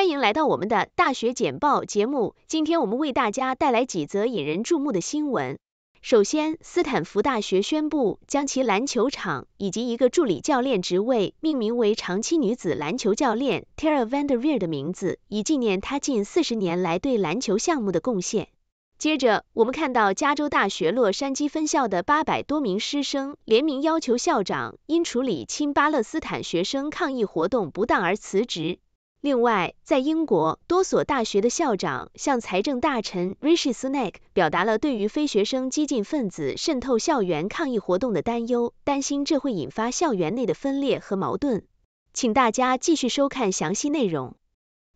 欢迎来到我们的大学简报节目。今天我们为大家带来几则引人注目的新闻。首先，斯坦福大学宣布将其篮球场以及一个助理教练职位命名为长期女子篮球教练 Tara v a n d e r l e r 的名字，以纪念她近四十年来对篮球项目的贡献。接着，我们看到加州大学洛杉矶分校的八百多名师生联名要求校长因处理亲巴勒斯坦学生抗议活动不当而辞职。另外，在英国，多所大学的校长向财政大臣 Rishi Sunak 表达了对于非学生激进分子渗透校园抗议活动的担忧，担心这会引发校园内的分裂和矛盾。请大家继续收看详细内容。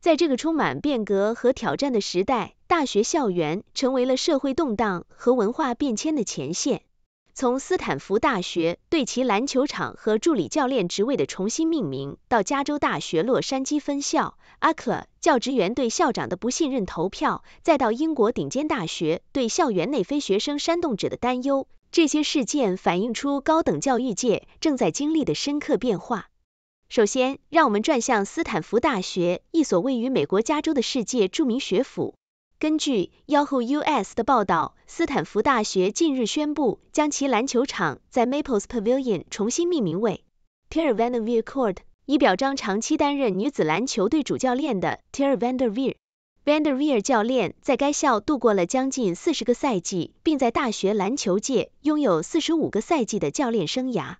在这个充满变革和挑战的时代，大学校园成为了社会动荡和文化变迁的前线。从斯坦福大学对其篮球场和助理教练职位的重新命名，到加州大学洛杉矶分校阿克教职员对校长的不信任投票，再到英国顶尖大学对校园内非学生煽动者的担忧，这些事件反映出高等教育界正在经历的深刻变化。首先，让我们转向斯坦福大学，一所位于美国加州的世界著名学府。根据 Yahoo US 的报道，斯坦福大学近日宣布，将其篮球场在 Maples Pavilion 重新命名为 Ter r Van der Veer Court，以表彰长期担任女子篮球队主教练的 Ter r Van der Veer。Van der Veer 教练在该校度过了将近四十个赛季，并在大学篮球界拥有四十五个赛季的教练生涯。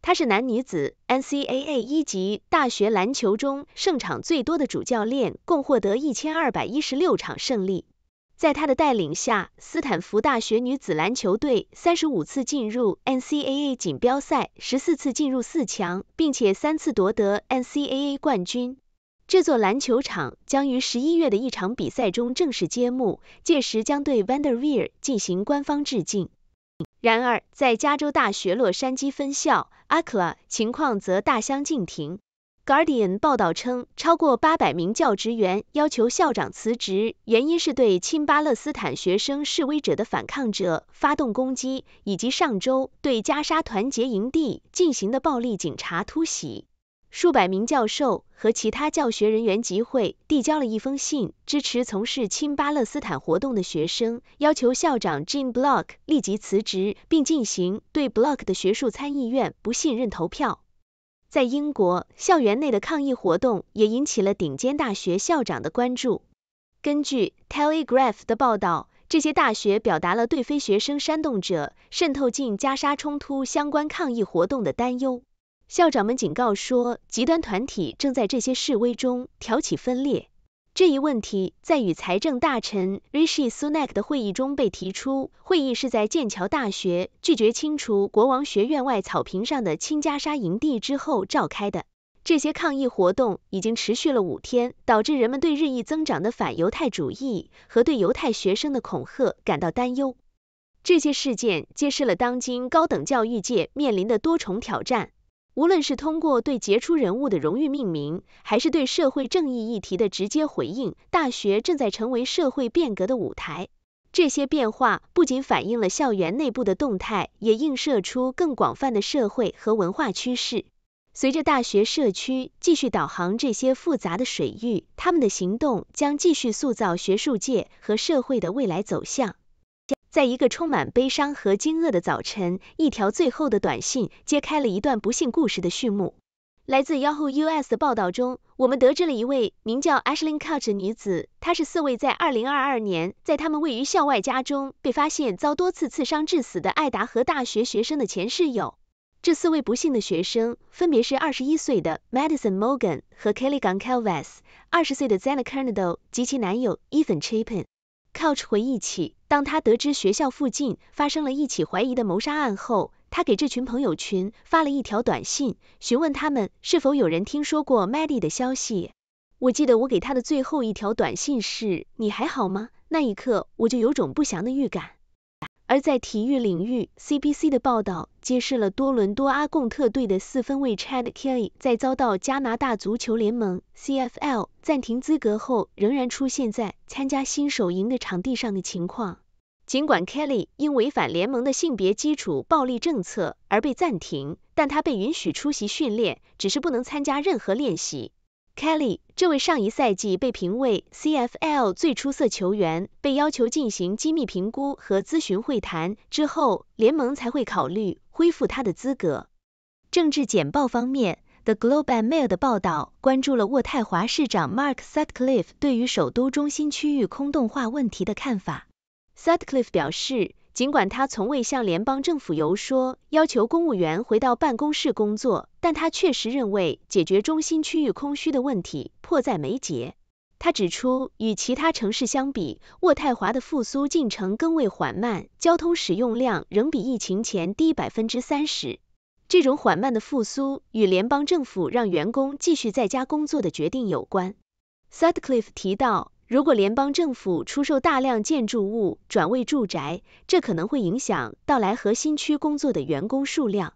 他是男女子 NCAA 一级大学篮球中胜场最多的主教练，共获得一千二百一十六场胜利。在他的带领下，斯坦福大学女子篮球队三十五次进入 NCAA 锦标赛，十四次进入四强，并且三次夺得 NCAA 冠军。这座篮球场将于十一月的一场比赛中正式揭幕，届时将对 Vander Veer 进行官方致敬。然而，在加州大学洛杉矶分校 a c l a 情况则大相径庭。Guardian 报道称，超过八百名教职员要求校长辞职，原因是对亲巴勒斯坦学生示威者的反抗者发动攻击，以及上周对加沙团结营地进行的暴力警察突袭。数百名教授和其他教学人员集会，递交了一封信，支持从事亲巴勒斯坦活动的学生，要求校长 Jim Block 立即辞职，并进行对 Block 的学术参议院不信任投票。在英国，校园内的抗议活动也引起了顶尖大学校长的关注。根据 Telegraph 的报道，这些大学表达了对非学生煽动者渗透进加沙冲突相关抗议活动的担忧。校长们警告说，极端团体正在这些示威中挑起分裂。这一问题在与财政大臣 Rishi Sunak 的会议中被提出。会议是在剑桥大学拒绝清除国王学院外草坪上的亲加沙营地之后召开的。这些抗议活动已经持续了五天，导致人们对日益增长的反犹太主义和对犹太学生的恐吓感到担忧。这些事件揭示了当今高等教育界面临的多重挑战。无论是通过对杰出人物的荣誉命名，还是对社会正义议题的直接回应，大学正在成为社会变革的舞台。这些变化不仅反映了校园内部的动态，也映射出更广泛的社会和文化趋势。随着大学社区继续导航这些复杂的水域，他们的行动将继续塑造学术界和社会的未来走向。在一个充满悲伤和惊愕的早晨，一条最后的短信揭开了一段不幸故事的序幕。来自 Yahoo US 的报道中，我们得知了一位名叫 Ashley Couch 的女子，她是四位在2022年在他们位于校外家中被发现遭多次刺伤致死的爱达荷大学学生的前室友。这四位不幸的学生分别是21岁的 Madison Morgan 和 Kellyan g k e l v e s 2 0岁的 Zena Carnado 及其男友 Ethan Chapin。Couch 回忆起，当他得知学校附近发生了一起怀疑的谋杀案后，他给这群朋友群发了一条短信，询问他们是否有人听说过 Maddie 的消息。我记得我给他的最后一条短信是“你还好吗？”那一刻，我就有种不祥的预感。而在体育领域，CBC 的报道揭示了多伦多阿贡特队的四分卫 Chad Kelly 在遭到加拿大足球联盟 CFL 暂停资格后，仍然出现在参加新手营的场地上的情况。尽管 Kelly 因违反联盟的性别基础暴力政策而被暂停，但他被允许出席训练，只是不能参加任何练习。Kelly，这位上一赛季被评为 CFL 最出色球员，被要求进行机密评估和咨询会谈之后，联盟才会考虑恢复他的资格。政治简报方面，《The Globe and Mail》的报道关注了渥太华市长 Mark Sutcliffe 对于首都中心区域空洞化问题的看法。Sutcliffe 表示。尽管他从未向联邦政府游说要求公务员回到办公室工作，但他确实认为解决中心区域空虚的问题迫在眉睫。他指出，与其他城市相比，渥太华的复苏进程更为缓慢，交通使用量仍比疫情前低百分之三十。这种缓慢的复苏与联邦政府让员工继续在家工作的决定有关。Sadcliffe 提到。如果联邦政府出售大量建筑物转为住宅，这可能会影响到来核心区工作的员工数量。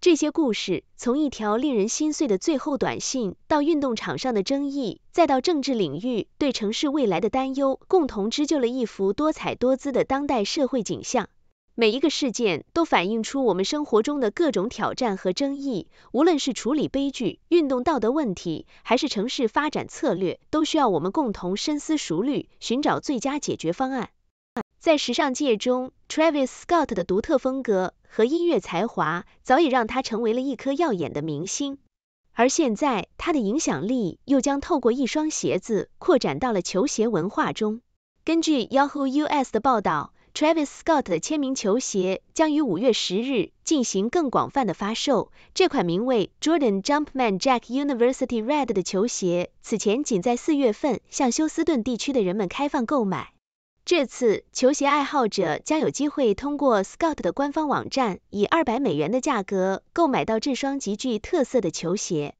这些故事从一条令人心碎的最后短信，到运动场上的争议，再到政治领域对城市未来的担忧，共同织就了一幅多彩多姿的当代社会景象。每一个事件都反映出我们生活中的各种挑战和争议，无论是处理悲剧、运动道德问题，还是城市发展策略，都需要我们共同深思熟虑，寻找最佳解决方案。在时尚界中，Travis Scott 的独特风格和音乐才华早已让他成为了一颗耀眼的明星，而现在他的影响力又将透过一双鞋子扩展到了球鞋文化中。根据 Yahoo US 的报道。Travis Scott 的签名球鞋将于五月十日进行更广泛的发售。这款名为 Jordan Jumpman Jack University Red 的球鞋，此前仅在四月份向休斯顿地区的人们开放购买。这次，球鞋爱好者将有机会通过 Scott 的官方网站，以二百美元的价格购买到这双极具特色的球鞋。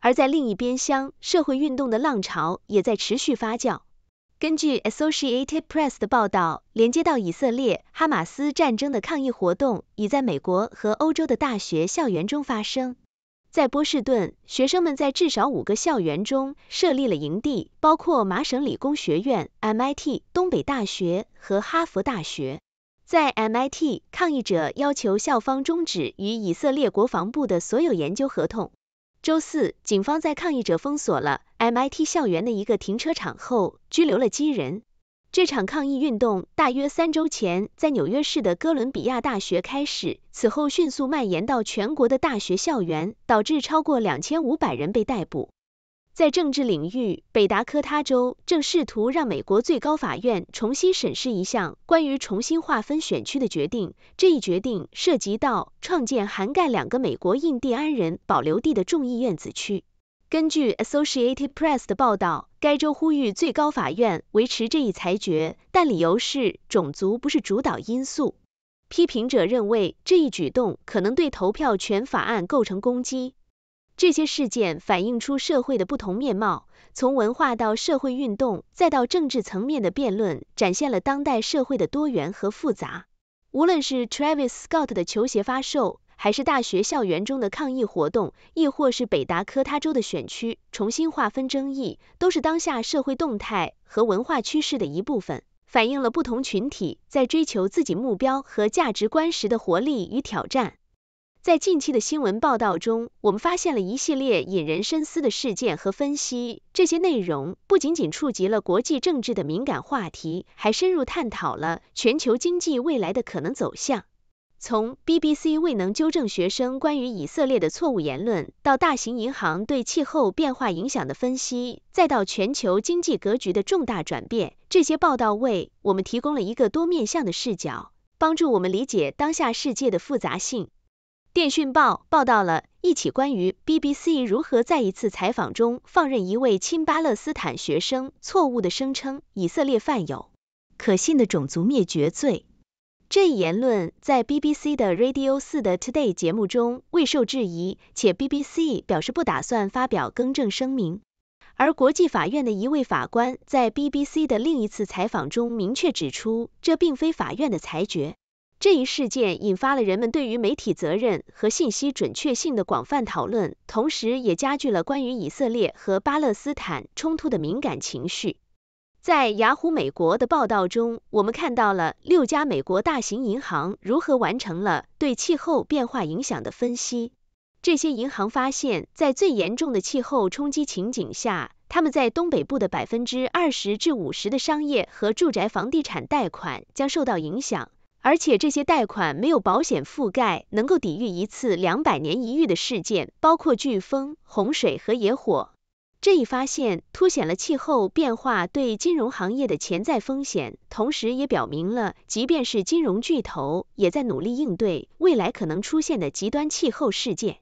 而在另一边厢，社会运动的浪潮也在持续发酵。根据 Associated Press 的报道，连接到以色列哈马斯战争的抗议活动已在美国和欧洲的大学校园中发生。在波士顿，学生们在至少五个校园中设立了营地，包括麻省理工学院 （MIT）、东北大学和哈佛大学。在 MIT，抗议者要求校方终止与以色列国防部的所有研究合同。周四，警方在抗议者封锁了 MIT 校园的一个停车场后，拘留了七人。这场抗议运动大约三周前在纽约市的哥伦比亚大学开始，此后迅速蔓延到全国的大学校园，导致超过2500人被逮捕。在政治领域，北达科他州正试图让美国最高法院重新审视一项关于重新划分选区的决定。这一决定涉及到创建涵盖两个美国印第安人保留地的众议院子区。根据 Associated Press 的报道，该州呼吁最高法院维持这一裁决，但理由是种族不是主导因素。批评者认为，这一举动可能对投票权法案构成攻击。这些事件反映出社会的不同面貌，从文化到社会运动，再到政治层面的辩论，展现了当代社会的多元和复杂。无论是 Travis Scott 的球鞋发售，还是大学校园中的抗议活动，亦或是北达科他州的选区重新划分争议，都是当下社会动态和文化趋势的一部分，反映了不同群体在追求自己目标和价值观时的活力与挑战。在近期的新闻报道中，我们发现了一系列引人深思的事件和分析。这些内容不仅仅触及了国际政治的敏感话题，还深入探讨了全球经济未来的可能走向。从 BBC 未能纠正学生关于以色列的错误言论，到大型银行对气候变化影响的分析，再到全球经济格局的重大转变，这些报道为我们提供了一个多面向的视角，帮助我们理解当下世界的复杂性。电讯报报道了一起关于 BBC 如何在一次采访中放任一位亲巴勒斯坦学生错误的声称以色列犯有可信的种族灭绝罪。这一言论在 BBC 的 Radio 四的 Today 节目中未受质疑，且 BBC 表示不打算发表更正声明。而国际法院的一位法官在 BBC 的另一次采访中明确指出，这并非法院的裁决。这一事件引发了人们对于媒体责任和信息准确性的广泛讨论，同时也加剧了关于以色列和巴勒斯坦冲突的敏感情绪。在雅虎美国的报道中，我们看到了六家美国大型银行如何完成了对气候变化影响的分析。这些银行发现，在最严重的气候冲击情景下，他们在东北部的百分之二十至五十的商业和住宅房地产贷款将受到影响。而且这些贷款没有保险覆盖，能够抵御一次两百年一遇的事件，包括飓风、洪水和野火。这一发现凸显了气候变化对金融行业的潜在风险，同时也表明了，即便是金融巨头，也在努力应对未来可能出现的极端气候事件。《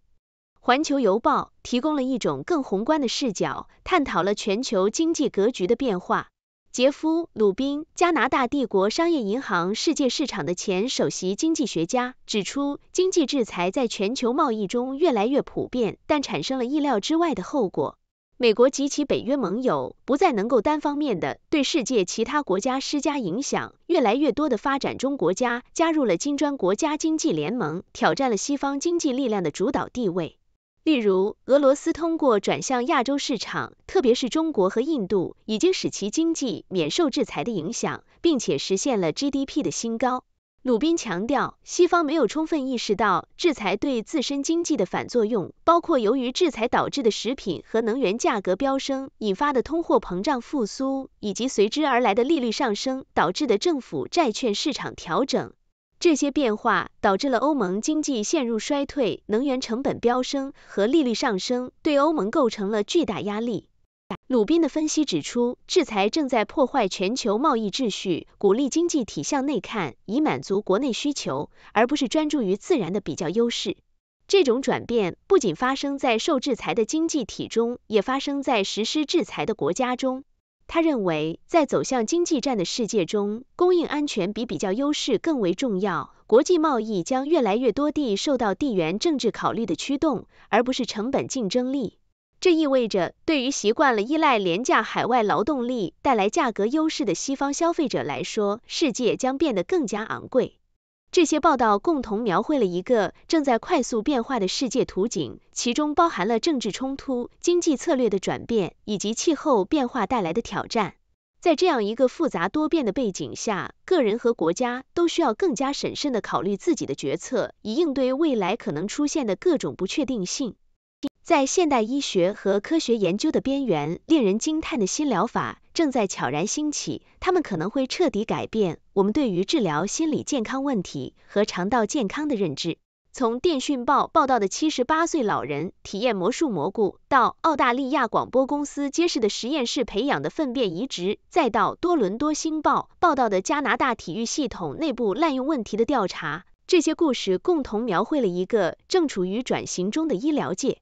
环球邮报》提供了一种更宏观的视角，探讨了全球经济格局的变化。杰夫·鲁宾，加拿大帝国商业银行世界市场的前首席经济学家指出，经济制裁在全球贸易中越来越普遍，但产生了意料之外的后果。美国及其北约盟友不再能够单方面的对世界其他国家施加影响，越来越多的发展中国家加入了金砖国家经济联盟，挑战了西方经济力量的主导地位。例如，俄罗斯通过转向亚洲市场，特别是中国和印度，已经使其经济免受制裁的影响，并且实现了 GDP 的新高。鲁宾强调，西方没有充分意识到制裁对自身经济的反作用，包括由于制裁导致的食品和能源价格飙升引发的通货膨胀复苏，以及随之而来的利率上升导致的政府债券市场调整。这些变化导致了欧盟经济陷入衰退、能源成本飙升和利率上升，对欧盟构成了巨大压力。鲁宾的分析指出，制裁正在破坏全球贸易秩序，鼓励经济体向内看，以满足国内需求，而不是专注于自然的比较优势。这种转变不仅发生在受制裁的经济体中，也发生在实施制裁的国家中。他认为，在走向经济战的世界中，供应安全比比较优势更为重要。国际贸易将越来越多地受到地缘政治考虑的驱动，而不是成本竞争力。这意味着，对于习惯了依赖廉价海外劳动力带来价格优势的西方消费者来说，世界将变得更加昂贵。这些报道共同描绘了一个正在快速变化的世界图景，其中包含了政治冲突、经济策略的转变以及气候变化带来的挑战。在这样一个复杂多变的背景下，个人和国家都需要更加审慎地考虑自己的决策，以应对未来可能出现的各种不确定性。在现代医学和科学研究的边缘，令人惊叹的新疗法正在悄然兴起，它们可能会彻底改变。我们对于治疗心理健康问题和肠道健康的认知，从《电讯报》报道的七十八岁老人体验魔术蘑菇，到澳大利亚广播公司揭示的实验室培养的粪便移植，再到多伦多《星报》报道的加拿大体育系统内部滥用问题的调查，这些故事共同描绘了一个正处于转型中的医疗界。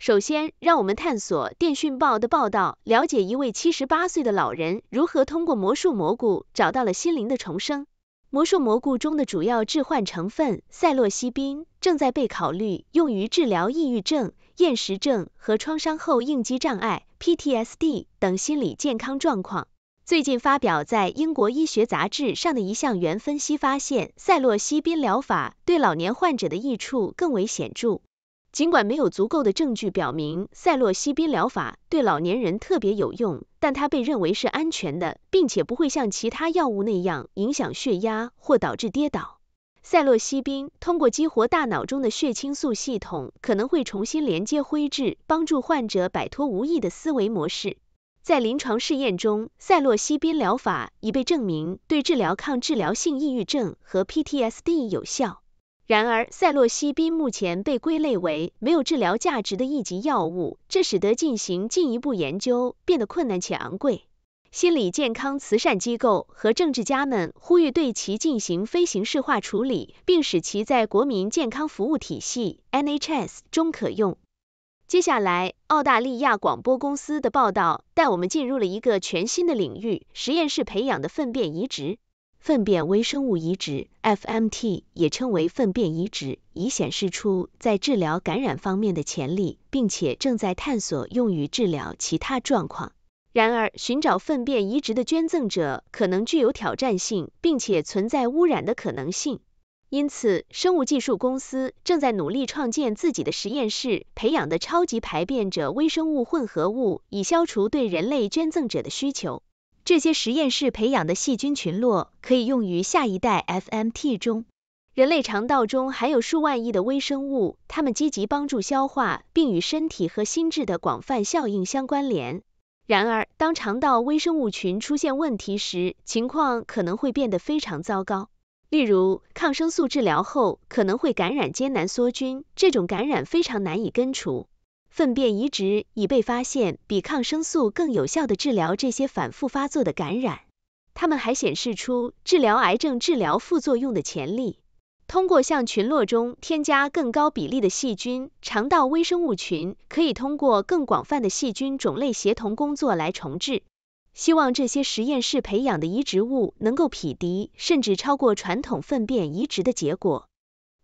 首先，让我们探索电讯报的报道，了解一位七十八岁的老人如何通过魔术蘑菇找到了心灵的重生。魔术蘑菇中的主要致幻成分赛洛西宾正在被考虑用于治疗抑郁症、厌食症和创伤后应激障碍 （PTSD） 等心理健康状况。最近发表在英国医学杂志上的一项原分析发现，赛洛西宾疗法对老年患者的益处更为显著。尽管没有足够的证据表明塞洛西宾疗法对老年人特别有用，但它被认为是安全的，并且不会像其他药物那样影响血压或导致跌倒。塞洛西宾通过激活大脑中的血清素系统，可能会重新连接灰质，帮助患者摆脱无益的思维模式。在临床试验中，塞洛西宾疗法已被证明对治疗抗治疗性抑郁症和 PTSD 有效。然而，塞洛西宾目前被归类为没有治疗价值的一级药物，这使得进行进一步研究变得困难且昂贵。心理健康慈善机构和政治家们呼吁对其进行非形式化处理，并使其在国民健康服务体系 NHS 中可用。接下来，澳大利亚广播公司的报道带我们进入了一个全新的领域——实验室培养的粪便移植。粪便微生物移植 （FMT），也称为粪便移植，已显示出在治疗感染方面的潜力，并且正在探索用于治疗其他状况。然而，寻找粪便移植的捐赠者可能具有挑战性，并且存在污染的可能性。因此，生物技术公司正在努力创建自己的实验室，培养的超级排便者微生物混合物，以消除对人类捐赠者的需求。这些实验室培养的细菌群落可以用于下一代 FMT 中。人类肠道中含有数万亿的微生物，它们积极帮助消化，并与身体和心智的广泛效应相关联。然而，当肠道微生物群出现问题时，情况可能会变得非常糟糕。例如，抗生素治疗后可能会感染艰难梭菌，这种感染非常难以根除。粪便移植已被发现比抗生素更有效的治疗这些反复发作的感染。它们还显示出治疗癌症治疗副作用的潜力。通过向群落中添加更高比例的细菌，肠道微生物群可以通过更广泛的细菌种类协同工作来重置。希望这些实验室培养的移植物能够匹敌甚至超过传统粪便移植的结果。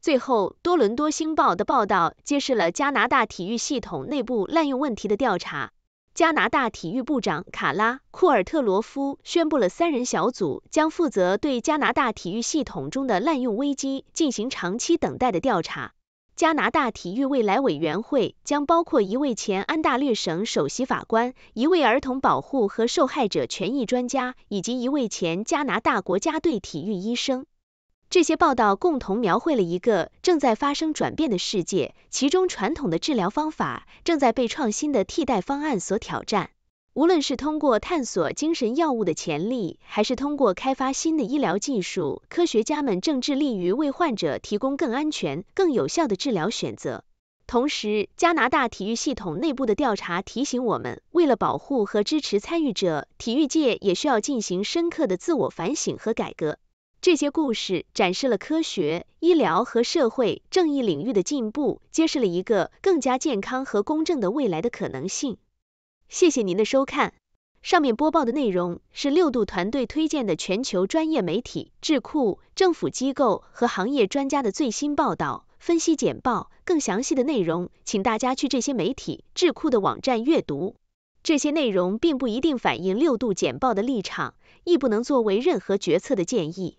最后，《多伦多星报》的报道揭示了加拿大体育系统内部滥用问题的调查。加拿大体育部长卡拉库尔特罗夫宣布了三人小组将负责对加拿大体育系统中的滥用危机进行长期等待的调查。加拿大体育未来委员会将包括一位前安大略省首席法官、一位儿童保护和受害者权益专家以及一位前加拿大国家队体育医生。这些报道共同描绘了一个正在发生转变的世界，其中传统的治疗方法正在被创新的替代方案所挑战。无论是通过探索精神药物的潜力，还是通过开发新的医疗技术，科学家们正致力于为患者提供更安全、更有效的治疗选择。同时，加拿大体育系统内部的调查提醒我们，为了保护和支持参与者，体育界也需要进行深刻的自我反省和改革。这些故事展示了科学、医疗和社会正义领域的进步，揭示了一个更加健康和公正的未来的可能性。谢谢您的收看。上面播报的内容是六度团队推荐的全球专业媒体、智库、政府机构和行业专家的最新报道、分析简报。更详细的内容，请大家去这些媒体、智库的网站阅读。这些内容并不一定反映六度简报的立场，亦不能作为任何决策的建议。